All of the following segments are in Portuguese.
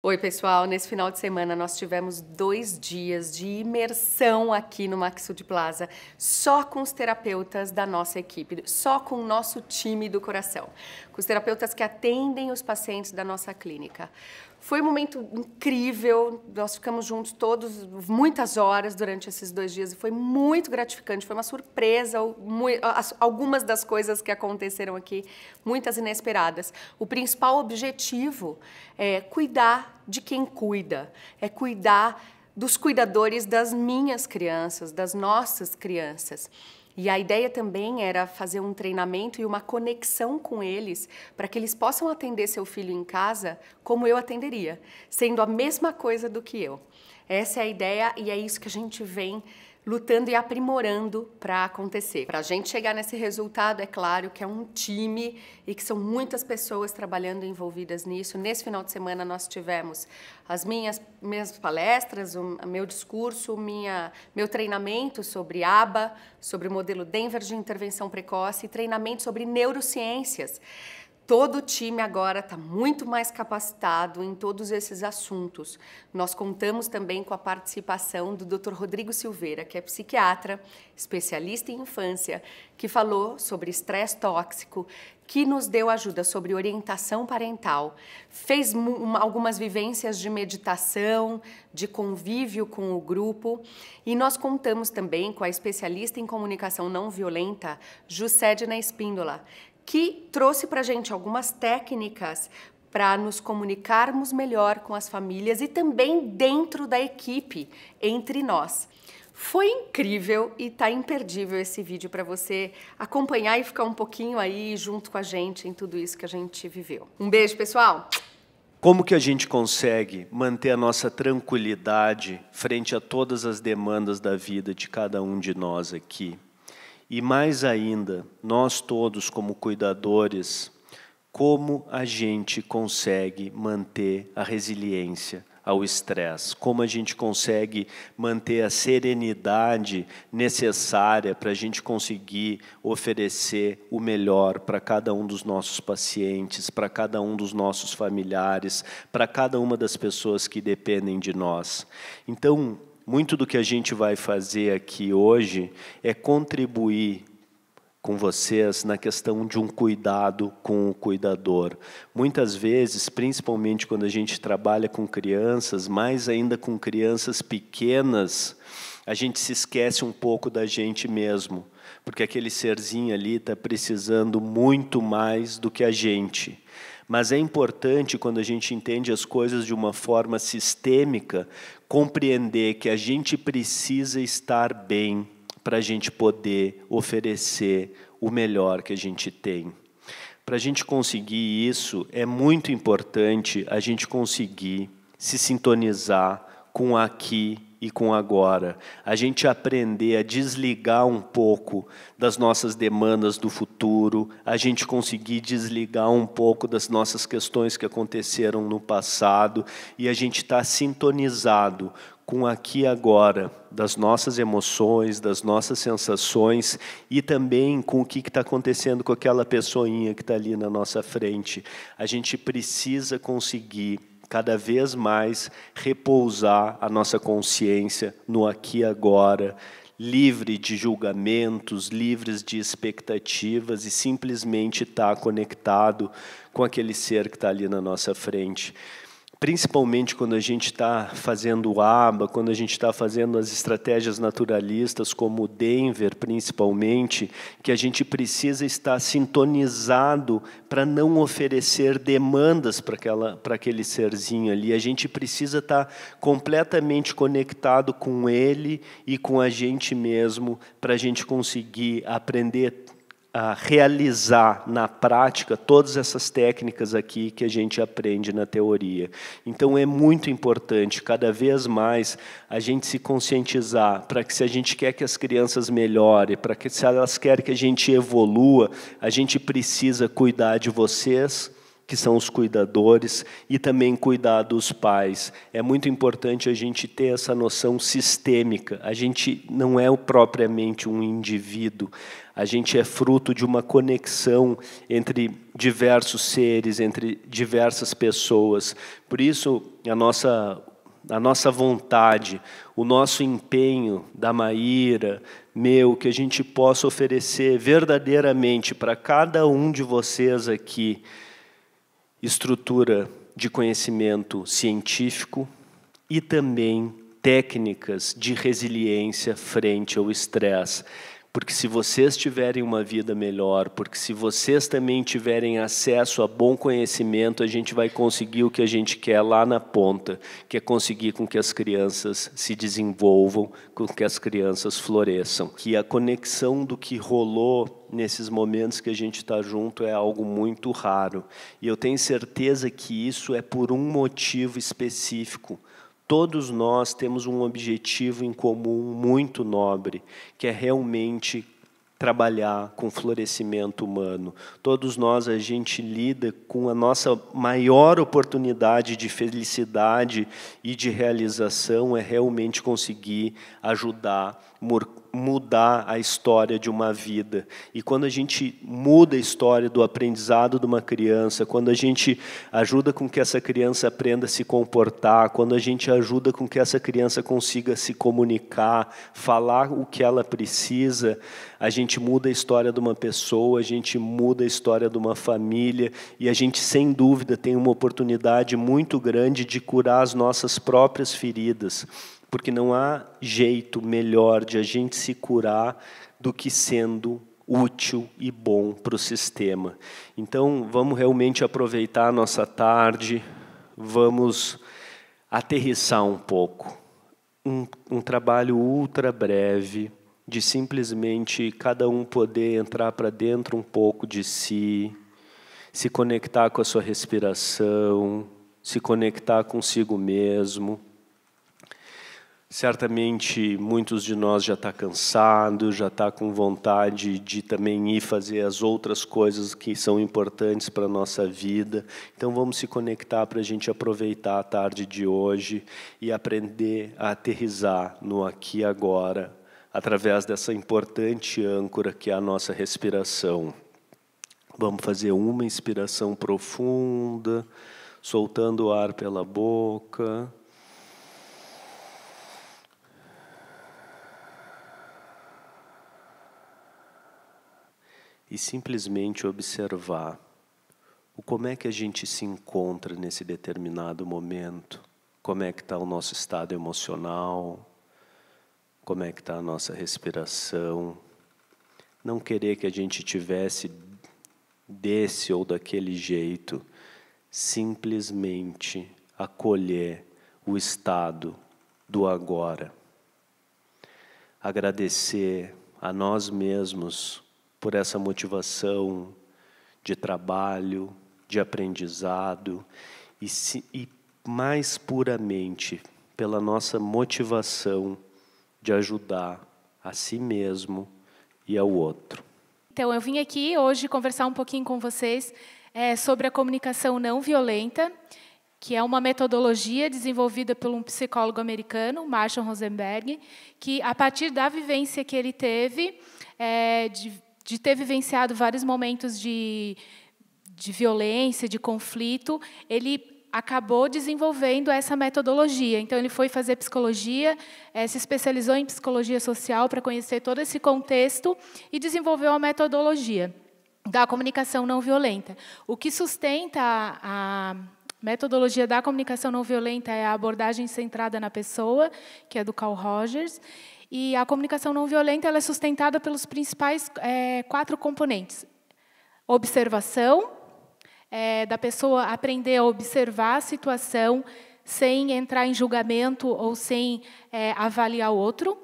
Oi, pessoal. Nesse final de semana nós tivemos dois dias de imersão aqui no Maxud Plaza, só com os terapeutas da nossa equipe, só com o nosso time do coração, com os terapeutas que atendem os pacientes da nossa clínica. Foi um momento incrível, nós ficamos juntos todos, muitas horas durante esses dois dias, e foi muito gratificante, foi uma surpresa, algumas das coisas que aconteceram aqui, muitas inesperadas. O principal objetivo é cuidar de quem cuida, é cuidar dos cuidadores das minhas crianças, das nossas crianças. E a ideia também era fazer um treinamento e uma conexão com eles para que eles possam atender seu filho em casa como eu atenderia, sendo a mesma coisa do que eu. Essa é a ideia e é isso que a gente vem lutando e aprimorando para acontecer. Para a gente chegar nesse resultado, é claro que é um time e que são muitas pessoas trabalhando envolvidas nisso. Nesse final de semana nós tivemos as minhas, minhas palestras, o meu discurso, minha, meu treinamento sobre ABA, sobre o modelo Denver de intervenção precoce e treinamento sobre neurociências. Todo o time agora está muito mais capacitado em todos esses assuntos. Nós contamos também com a participação do Dr. Rodrigo Silveira, que é psiquiatra, especialista em infância, que falou sobre estresse tóxico, que nos deu ajuda sobre orientação parental, fez algumas vivências de meditação, de convívio com o grupo, e nós contamos também com a especialista em comunicação não violenta, Na Espíndola, que trouxe para gente algumas técnicas para nos comunicarmos melhor com as famílias e também dentro da equipe, entre nós. Foi incrível e tá imperdível esse vídeo para você acompanhar e ficar um pouquinho aí junto com a gente em tudo isso que a gente viveu. Um beijo, pessoal. Como que a gente consegue manter a nossa tranquilidade frente a todas as demandas da vida de cada um de nós aqui? E mais ainda, nós todos, como cuidadores, como a gente consegue manter a resiliência ao estresse, como a gente consegue manter a serenidade necessária para a gente conseguir oferecer o melhor para cada um dos nossos pacientes, para cada um dos nossos familiares, para cada uma das pessoas que dependem de nós. Então, muito do que a gente vai fazer aqui hoje é contribuir com vocês na questão de um cuidado com o cuidador. Muitas vezes, principalmente quando a gente trabalha com crianças, mais ainda com crianças pequenas, a gente se esquece um pouco da gente mesmo, porque aquele serzinho ali está precisando muito mais do que a gente. Mas é importante, quando a gente entende as coisas de uma forma sistêmica, compreender que a gente precisa estar bem para a gente poder oferecer o melhor que a gente tem. Para a gente conseguir isso, é muito importante a gente conseguir se sintonizar com aqui e com agora. A gente aprender a desligar um pouco das nossas demandas do futuro, a gente conseguir desligar um pouco das nossas questões que aconteceram no passado e a gente estar tá sintonizado com aqui e agora, das nossas emoções, das nossas sensações e também com o que está acontecendo com aquela pessoinha que está ali na nossa frente. A gente precisa conseguir cada vez mais repousar a nossa consciência no aqui e agora, livre de julgamentos, livres de expectativas e simplesmente estar tá conectado com aquele ser que está ali na nossa frente principalmente quando a gente está fazendo aba, quando a gente está fazendo as estratégias naturalistas, como Denver, principalmente, que a gente precisa estar sintonizado para não oferecer demandas para aquele serzinho ali. A gente precisa estar tá completamente conectado com ele e com a gente mesmo para a gente conseguir aprender a realizar na prática todas essas técnicas aqui que a gente aprende na teoria. Então é muito importante cada vez mais a gente se conscientizar para que se a gente quer que as crianças melhorem, para que se elas querem que a gente evolua, a gente precisa cuidar de vocês, que são os cuidadores, e também cuidar dos pais. É muito importante a gente ter essa noção sistêmica. A gente não é propriamente um indivíduo, a gente é fruto de uma conexão entre diversos seres, entre diversas pessoas. Por isso, a nossa a nossa vontade, o nosso empenho da Maíra, meu, que a gente possa oferecer verdadeiramente para cada um de vocês aqui estrutura de conhecimento científico e também técnicas de resiliência frente ao estresse. Porque se vocês tiverem uma vida melhor, porque se vocês também tiverem acesso a bom conhecimento, a gente vai conseguir o que a gente quer lá na ponta, que é conseguir com que as crianças se desenvolvam, com que as crianças floresçam. Que a conexão do que rolou nesses momentos que a gente está junto é algo muito raro. E eu tenho certeza que isso é por um motivo específico. Todos nós temos um objetivo em comum muito nobre, que é realmente trabalhar com florescimento humano. Todos nós a gente lida com a nossa maior oportunidade de felicidade e de realização é realmente conseguir ajudar mudar a história de uma vida. E quando a gente muda a história do aprendizado de uma criança, quando a gente ajuda com que essa criança aprenda a se comportar, quando a gente ajuda com que essa criança consiga se comunicar, falar o que ela precisa, a gente muda a história de uma pessoa, a gente muda a história de uma família e a gente, sem dúvida, tem uma oportunidade muito grande de curar as nossas próprias feridas porque não há jeito melhor de a gente se curar do que sendo útil e bom para o sistema. Então, vamos realmente aproveitar a nossa tarde, vamos aterrissar um pouco. Um, um trabalho ultra breve, de simplesmente cada um poder entrar para dentro um pouco de si, se conectar com a sua respiração, se conectar consigo mesmo Certamente muitos de nós já está cansado, já está com vontade de também ir fazer as outras coisas que são importantes para a nossa vida. Então vamos se conectar para a gente aproveitar a tarde de hoje e aprender a aterrizar no aqui e agora, através dessa importante âncora que é a nossa respiração. Vamos fazer uma inspiração profunda, soltando o ar pela boca e simplesmente observar o como é que a gente se encontra nesse determinado momento, como é que está o nosso estado emocional, como é que está a nossa respiração. Não querer que a gente tivesse desse ou daquele jeito, simplesmente acolher o estado do agora. Agradecer a nós mesmos por essa motivação de trabalho, de aprendizado e, se, e mais puramente pela nossa motivação de ajudar a si mesmo e ao outro. Então, eu vim aqui hoje conversar um pouquinho com vocês é, sobre a comunicação não violenta, que é uma metodologia desenvolvida por um psicólogo americano, Marshall Rosenberg, que, a partir da vivência que ele teve é, de de ter vivenciado vários momentos de, de violência, de conflito, ele acabou desenvolvendo essa metodologia. Então, ele foi fazer psicologia, eh, se especializou em psicologia social para conhecer todo esse contexto e desenvolveu a metodologia da comunicação não violenta. O que sustenta a, a metodologia da comunicação não violenta é a abordagem centrada na pessoa, que é do Carl Rogers, e a comunicação não violenta é sustentada pelos principais é, quatro componentes: observação, é, da pessoa aprender a observar a situação sem entrar em julgamento ou sem é, avaliar o outro.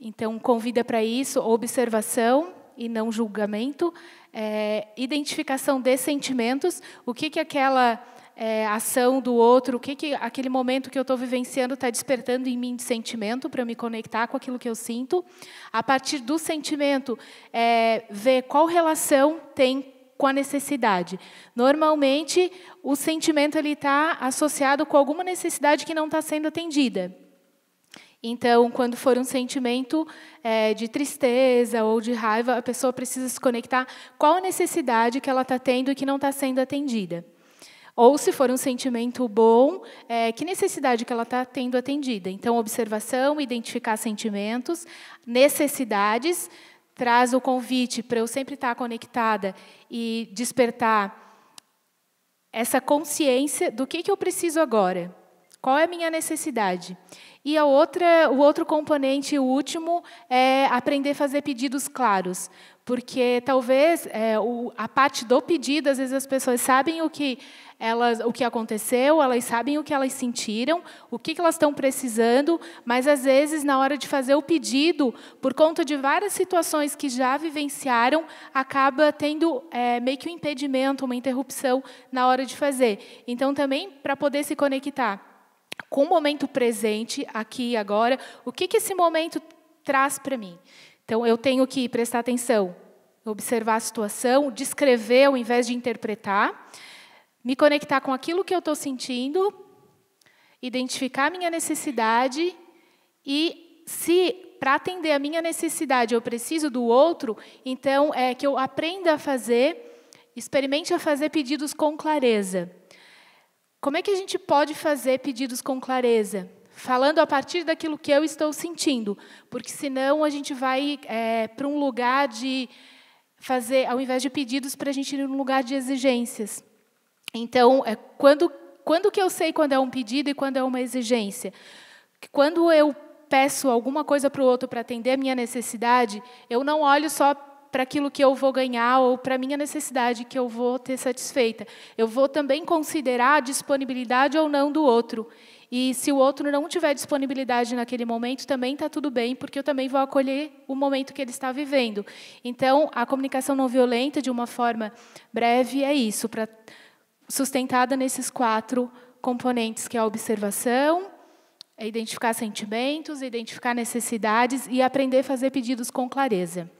Então, convida para isso observação e não julgamento, é, identificação de sentimentos, o que, que aquela é, ação do outro, o que, que aquele momento que eu estou vivenciando está despertando em mim de sentimento para eu me conectar com aquilo que eu sinto. A partir do sentimento, é, ver qual relação tem com a necessidade. Normalmente, o sentimento ele está associado com alguma necessidade que não está sendo atendida. Então, quando for um sentimento é, de tristeza ou de raiva, a pessoa precisa se conectar qual a necessidade que ela está tendo e que não está sendo atendida. Ou se for um sentimento bom, é, que necessidade que ela está tendo atendida. Então, observação, identificar sentimentos, necessidades, traz o convite para eu sempre estar tá conectada e despertar essa consciência do que, que eu preciso agora. Qual é a minha necessidade? E a outra, o outro componente, o último, é aprender a fazer pedidos claros. Porque talvez é, o, a parte do pedido, às vezes as pessoas sabem o que, elas, o que aconteceu, elas sabem o que elas sentiram, o que, que elas estão precisando, mas às vezes, na hora de fazer o pedido, por conta de várias situações que já vivenciaram, acaba tendo é, meio que um impedimento, uma interrupção na hora de fazer. Então, também, para poder se conectar com o momento presente, aqui e agora, o que, que esse momento traz para mim? Então, eu tenho que prestar atenção, observar a situação, descrever ao invés de interpretar, me conectar com aquilo que eu estou sentindo, identificar a minha necessidade e se para atender a minha necessidade eu preciso do outro, então é que eu aprenda a fazer, experimente a fazer pedidos com clareza. Como é que a gente pode fazer pedidos com clareza? Falando a partir daquilo que eu estou sentindo, porque senão a gente vai é, para um lugar de fazer, ao invés de pedidos, para a gente ir num lugar de exigências. Então, é quando, quando que eu sei quando é um pedido e quando é uma exigência? Quando eu peço alguma coisa para o outro para atender a minha necessidade, eu não olho só para aquilo que eu vou ganhar ou para a minha necessidade que eu vou ter satisfeita. Eu vou também considerar a disponibilidade ou não do outro. E se o outro não tiver disponibilidade naquele momento, também está tudo bem, porque eu também vou acolher o momento que ele está vivendo. Então, a comunicação não violenta, de uma forma breve, é isso, pra, sustentada nesses quatro componentes, que é a observação, é identificar sentimentos, identificar necessidades e aprender a fazer pedidos com clareza.